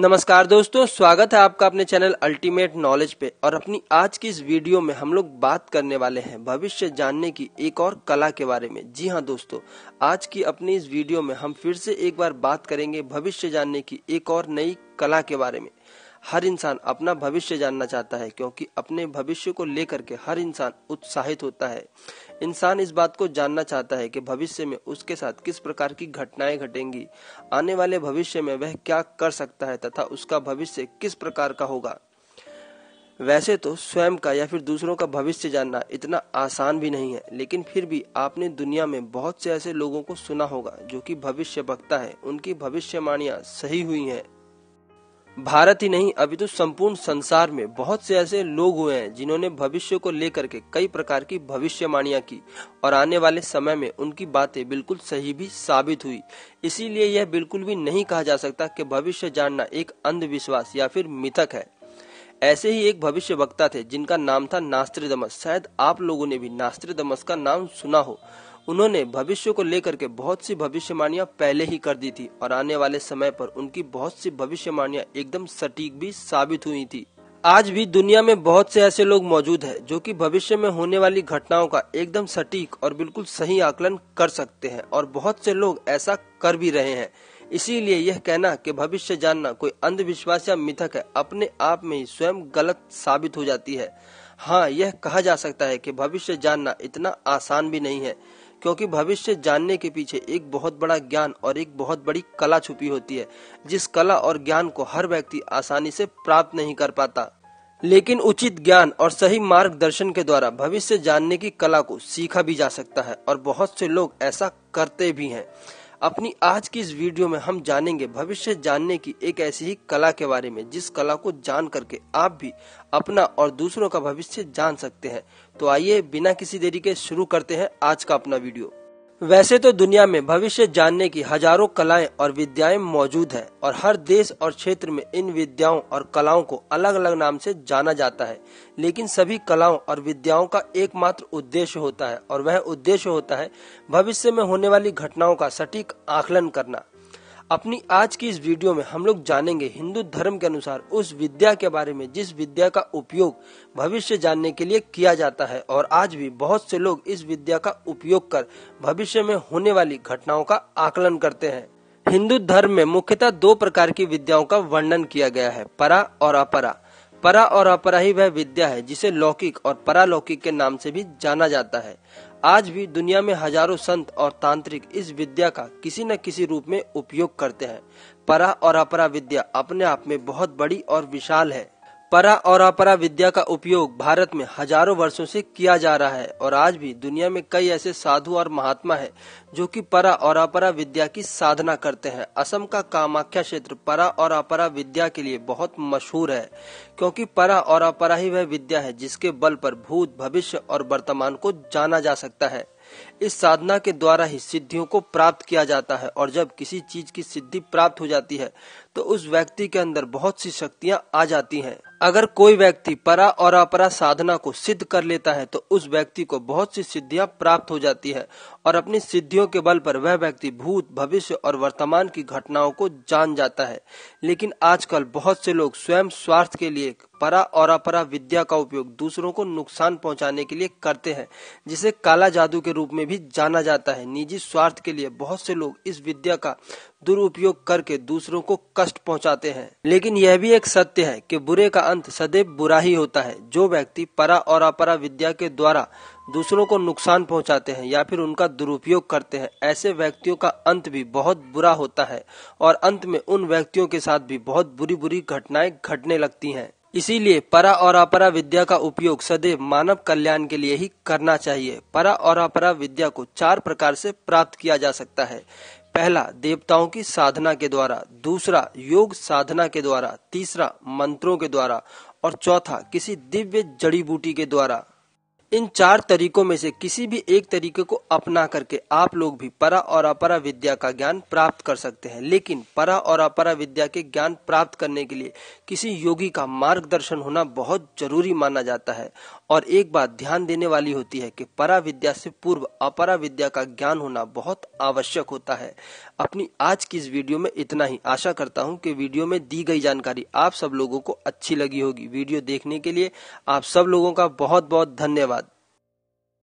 नमस्कार दोस्तों स्वागत है आपका अपने चैनल अल्टीमेट नॉलेज पे और अपनी आज की इस वीडियो में हम लोग बात करने वाले हैं भविष्य जानने की एक और कला के बारे में जी हाँ दोस्तों आज की अपनी इस वीडियो में हम फिर से एक बार बात करेंगे भविष्य जानने की एक और नई कला के बारे में हर इंसान अपना भविष्य जानना चाहता है क्योंकि अपने भविष्य को लेकर के हर इंसान उत्साहित होता है इंसान इस बात को जानना चाहता है कि भविष्य में उसके साथ किस प्रकार की घटनाएं घटेंगी आने वाले भविष्य में वह क्या कर सकता है तथा उसका भविष्य किस प्रकार का होगा वैसे तो स्वयं का या फिर दूसरों का भविष्य जानना इतना आसान भी नहीं है लेकिन फिर भी आपने दुनिया में बहुत से ऐसे लोगों को सुना होगा जो कि भविष्य वक्ता है उनकी भविष्यवाणियां सही हुई हैं भारत ही नहीं अभी तो संपूर्ण संसार में बहुत से ऐसे लोग हुए हैं जिन्होंने भविष्य को लेकर के कई प्रकार की भविष्यवाणियां की और आने वाले समय में उनकी बातें बिल्कुल सही भी साबित हुई इसीलिए यह बिल्कुल भी नहीं कहा जा सकता कि भविष्य जानना एक अंधविश्वास या फिर मिथक है ऐसे ही एक भविष्य वक्ता थे जिनका नाम था नास्त्रिदमस शायद आप लोगों ने भी नास्त्रिदमस का नाम सुना हो उन्होंने भविष्य को लेकर के बहुत सी भविष्यवाणियां पहले ही कर दी थी और आने वाले समय पर उनकी बहुत सी भविष्यवाणियां एकदम सटीक भी साबित हुई थी आज भी दुनिया में बहुत से ऐसे लोग मौजूद हैं जो कि भविष्य में होने वाली घटनाओं का एकदम सटीक और बिल्कुल सही आकलन कर सकते हैं और बहुत से लोग ऐसा कर भी रहे हैं इसीलिए यह कहना कि भविष्य जानना कोई अंधविश्वास या मिथक है अपने आप में ही स्वयं गलत साबित हो जाती है हाँ यह कहा जा सकता है कि भविष्य जानना इतना आसान भी नहीं है क्योंकि भविष्य जानने के पीछे एक बहुत बड़ा ज्ञान और एक बहुत बड़ी कला छुपी होती है जिस कला और ज्ञान को हर व्यक्ति आसानी से प्राप्त नहीं कर पाता लेकिन उचित ज्ञान और सही मार्गदर्शन के द्वारा भविष्य जानने की कला को सीखा भी जा सकता है और बहुत से लोग ऐसा करते भी हैं अपनी आज की इस वीडियो में हम जानेंगे भविष्य जानने की एक ऐसी ही कला के बारे में जिस कला को जान करके आप भी अपना और दूसरों का भविष्य जान सकते हैं तो आइए बिना किसी देरी के शुरू करते हैं आज का अपना वीडियो वैसे तो दुनिया में भविष्य जानने की हजारों कलाएं और विद्याएं मौजूद हैं और हर देश और क्षेत्र में इन विद्याओं और कलाओं को अलग अलग नाम से जाना जाता है लेकिन सभी कलाओं और विद्याओं का एकमात्र उद्देश्य होता है और वह उद्देश्य होता है भविष्य में होने वाली घटनाओं का सटीक आकलन करना अपनी आज की इस वीडियो में हम लोग जानेंगे हिंदू धर्म के अनुसार उस विद्या के बारे में जिस विद्या का उपयोग भविष्य जानने के लिए किया जाता है और आज भी बहुत से लोग इस विद्या का उपयोग कर भविष्य में होने वाली घटनाओं का आकलन करते हैं हिंदू धर्म में मुख्यतः दो प्रकार की विद्याओं का वर्णन किया गया है परा और अपरा परा और अपरा ही वह विद्या है जिसे लौकिक और परालौकिक के नाम से भी जाना जाता है आज भी दुनिया में हजारों संत और तांत्रिक इस विद्या का किसी न किसी रूप में उपयोग करते हैं परा और अपरा विद्या अपने आप में बहुत बड़ी और विशाल है परा और अपरा विद्या का उपयोग भारत में हजारों वर्षों से किया जा रहा है और आज भी दुनिया में कई ऐसे साधु और महात्मा हैं जो कि परा और अपरा विद्या की साधना करते हैं असम का कामाख्या क्षेत्र परा और अपरा विद्या के लिए बहुत मशहूर है क्योंकि परा और अपरा ही वह विद्या है जिसके बल पर भूत भविष्य और वर्तमान को जाना जा सकता है इस साधना के द्वारा ही सिद्धियों को प्राप्त किया जाता है और जब किसी चीज की सिद्धि प्राप्त हो जाती है तो उस व्यक्ति के अंदर बहुत सी शक्तियाँ आ जाती हैं अगर कोई व्यक्ति परा और अपरा साधना को सिद्ध कर लेता है तो उस व्यक्ति को बहुत सी सिद्धियां प्राप्त हो जाती है और अपनी सिद्धियों के बल पर वह व्यक्ति भूत भविष्य और वर्तमान की घटनाओं को जान जाता है लेकिन आजकल बहुत से लोग स्वयं स्वार्थ के लिए परा और अपरा विद्या का उपयोग दूसरों को नुकसान पहुंचाने के लिए करते हैं जिसे काला जादू के रूप में भी जाना जाता है निजी स्वार्थ के लिए बहुत से लोग इस विद्या का दुरुपयोग करके दूसरों को कष्ट पहुंचाते हैं लेकिन यह भी एक सत्य है कि बुरे का अंत सदैव बुरा ही होता है जो व्यक्ति परा और अपरा विद्या के द्वारा दूसरों को नुकसान पहुंचाते हैं या फिर उनका दुरुपयोग करते हैं ऐसे व्यक्तियों का अंत भी बहुत बुरा होता है और अंत में उन व्यक्तियों के साथ भी बहुत बुरी बुरी घटनाएं घटने लगती हैं इसीलिए परा और अपरा विद्या का उपयोग सदैव मानव कल्याण के लिए ही करना चाहिए परा और अपरा विद्या को चार प्रकार से प्राप्त किया जा सकता है पहला देवताओं की साधना के द्वारा दूसरा योग साधना के द्वारा तीसरा मंत्रों के द्वारा और चौथा किसी दिव्य जड़ी बूटी के द्वारा इन चार तरीकों में से किसी भी एक तरीके को अपना करके आप लोग भी परा और अपरा विद्या का ज्ञान प्राप्त कर सकते हैं लेकिन परा और अपरा विद्या के ज्ञान प्राप्त करने के लिए किसी योगी का मार्गदर्शन होना बहुत जरूरी माना जाता है और एक बात ध्यान देने वाली होती है कि परा विद्या से पूर्व अपरा विद्या का ज्ञान होना बहुत आवश्यक होता है अपनी आज की इस वीडियो में इतना ही आशा करता हूँ कि वीडियो में दी गई जानकारी आप सब लोगों को अच्छी लगी होगी वीडियो देखने के लिए आप सब लोगों का बहुत बहुत धन्यवाद